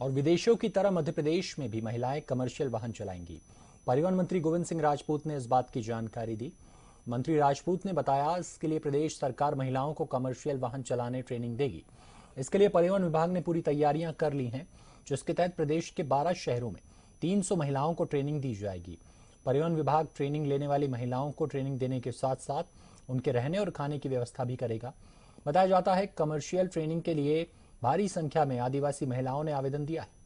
और विदेशों की तरह मध्य प्रदेश में भी महिलाएं कमर्शियल वाहन चलाएंगी परिवहन मंत्री गोविंद सिंह राजपूत ने इस बात की जानकारी दी मंत्री राजपूत ने बताया इसके लिए प्रदेश सरकार महिलाओं को कमर्शियल वाहन चलाने ट्रेनिंग देगी इसके लिए परिवहन विभाग ने पूरी तैयारियां कर ली हैं जिसके तहत प्रदेश के 12 शहरों में 300 महिलाओं को ट्रेनिंग दी जाएगी परिवहन विभाग ट्रेनिंग लेने वाली महिलाओं को ट्रेनिंग देने के साथ साथ उनके रहने और खाने की व्यवस्था भी करेगा बताया जाता है कमर्शियल ट्रेनिंग के लिए भारी संख्या में आदिवासी महिलाओं ने आवेदन दिया है